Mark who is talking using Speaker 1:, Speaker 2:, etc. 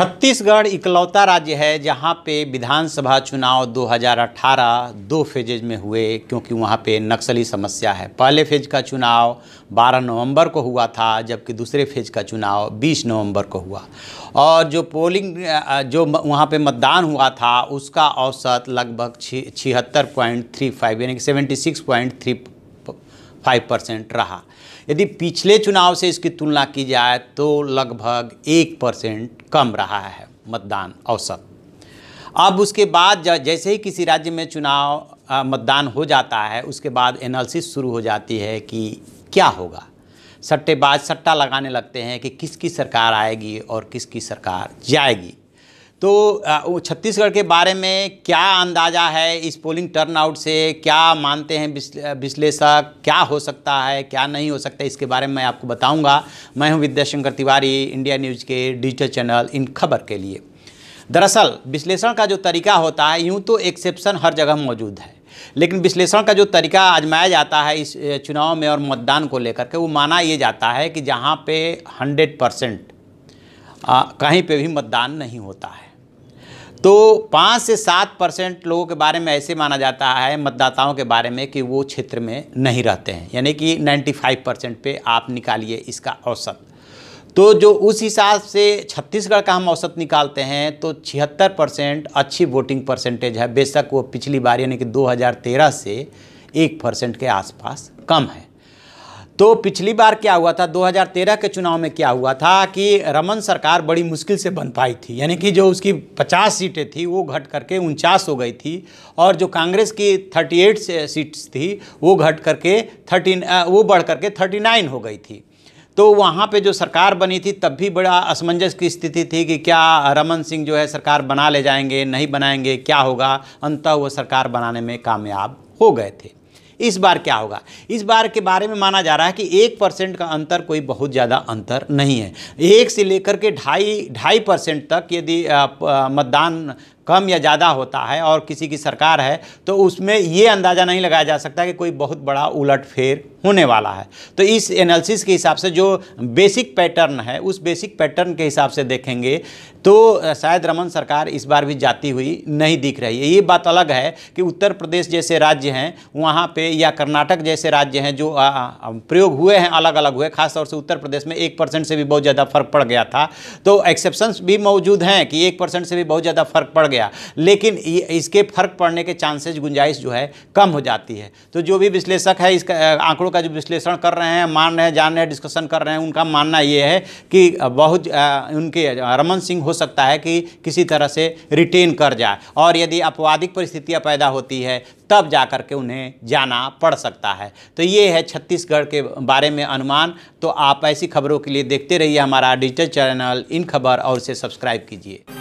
Speaker 1: छत्तीसगढ़ इकलौता राज्य है जहाँ पे विधानसभा चुनाव 2018 दो फेजेज में हुए क्योंकि वहाँ पे नक्सली समस्या है पहले फेज का चुनाव 12 नवंबर को हुआ था जबकि दूसरे फेज का चुनाव 20 नवंबर को हुआ और जो पोलिंग जो वहाँ पे मतदान हुआ था उसका औसत लगभग छिहत्तर पॉइंट थ्री फाइव यानी कि seventy six point three five percent रहा यदि पिछले चुनाव से इसकी तुलना की जाए तो लगभग एक परसेंट कम रहा है मतदान औसत अब उसके बाद जैसे ही किसी राज्य में चुनाव मतदान हो जाता है उसके बाद एनालिसिस शुरू हो जाती है कि क्या होगा सट्टेबाज सट्टा लगाने लगते हैं कि किसकी सरकार आएगी और किसकी सरकार जाएगी तो छत्तीसगढ़ के बारे में क्या अंदाज़ा है इस पोलिंग टर्नआउट से क्या मानते हैं विश्लेषक क्या हो सकता है क्या नहीं हो सकता इसके बारे में मैं आपको बताऊंगा मैं हूं विद्याशंकर तिवारी इंडिया न्यूज़ के डिजिटल चैनल इन खबर के लिए दरअसल विश्लेषण का जो तरीका होता है यूँ तो एक्सेप्शन हर जगह मौजूद है लेकिन विश्लेषण का जो तरीका आजमाया जाता है इस चुनाव में और मतदान को लेकर के वो माना ये जाता है कि जहाँ पे हंड्रेड परसेंट कहीं पे भी मतदान नहीं होता है तो पाँच से सात परसेंट लोगों के बारे में ऐसे माना जाता है मतदाताओं के बारे में कि वो क्षेत्र में नहीं रहते हैं यानी कि नाइन्टी फाइव परसेंट पे आप निकालिए इसका औसत तो जो उस हिसाब से छत्तीसगढ़ का हम औसत निकालते हैं तो छिहत्तर परसेंट अच्छी वोटिंग परसेंटेज है बेशक वो पिछली बार यानी कि दो से एक परसेंट के आसपास कम है तो पिछली बार क्या हुआ था 2013 के चुनाव में क्या हुआ था कि रमन सरकार बड़ी मुश्किल से बन पाई थी यानी कि जो उसकी 50 सीटें थी वो घट करके उनचास हो गई थी और जो कांग्रेस की 38 सीट्स थी वो घट करके 13 वो बढ़ करके 39 हो गई थी तो वहाँ पे जो सरकार बनी थी तब भी बड़ा असमंजस की स्थिति थी कि क्या रमन सिंह जो है सरकार बना ले जाएंगे नहीं बनाएंगे क्या होगा अंत वो सरकार बनाने में कामयाब हो गए थे इस बार क्या होगा इस बार के बारे में माना जा रहा है कि एक परसेंट का अंतर कोई बहुत ज़्यादा अंतर नहीं है एक से लेकर के ढाई ढाई परसेंट तक यदि मतदान कम या ज़्यादा होता है और किसी की सरकार है तो उसमें ये अंदाज़ा नहीं लगाया जा सकता कि कोई बहुत बड़ा उलटफेर होने वाला है तो इस एनालिसिस के हिसाब से जो बेसिक पैटर्न है उस बेसिक पैटर्न के हिसाब से देखेंगे तो शायद रमन सरकार इस बार भी जाती हुई नहीं दिख रही है ये बात अलग है कि उत्तर प्रदेश जैसे राज्य हैं वहाँ पे या कर्नाटक जैसे राज्य हैं जो प्रयोग हुए हैं अलग अलग हुए खासतौर से उत्तर प्रदेश में एक परसेंट से भी बहुत ज़्यादा फर्क पड़ गया था तो एक्सेप्शन्स भी मौजूद हैं कि एक परसेंट से भी बहुत ज़्यादा फर्क पड़ गया गया लेकिन इसके फर्क पड़ने के चांसेज गुंजाइश जो है कम हो जाती है तो जो भी विश्लेषक है इसका आंकड़ों का जो विश्लेषण कर रहे हैं मान रहे हैं जान रहे हैं डिस्कशन कर रहे हैं उनका मानना ये है कि बहुत उनके रमन सिंह हो सकता है कि किसी तरह से रिटेन कर जाए और यदि अपवादिक परिस्थितियाँ पैदा होती है तब जा के उन्हें जाना पड़ सकता है तो ये है छत्तीसगढ़ के बारे में अनुमान तो आप ऐसी खबरों के लिए देखते रहिए हमारा डिजिटल चैनल इन खबर और इसे सब्सक्राइब कीजिए